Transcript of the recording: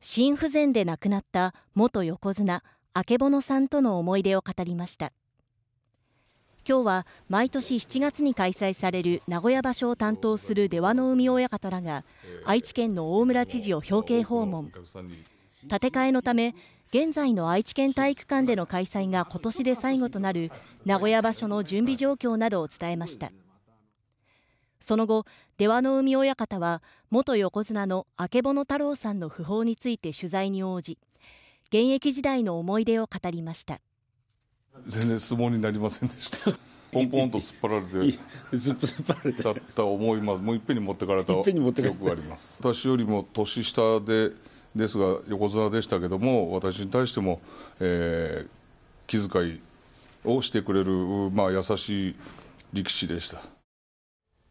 心不全で亡くなった元横綱曙さんとの思い出を語りました今日は毎年7月に開催される名古屋場所を担当する出羽海親方らが愛知県の大村知事を表敬訪問建て替えのため現在の愛知県体育館での開催が今年で最後となる名古屋場所の準備状況などを伝えましたその後、出羽海親方は元横綱の曙太郎さんの訃報について取材に応じ、現役時代の思い出を語りました。全然相撲になりませんでした。ポンポンと突っ張られて、突っ張られたった思います。もういっぺんに持ってかれた記憶あります。私よりも年下でですが横綱でしたけども、私に対しても、えー、気遣いをしてくれるまあ優しい力士でした。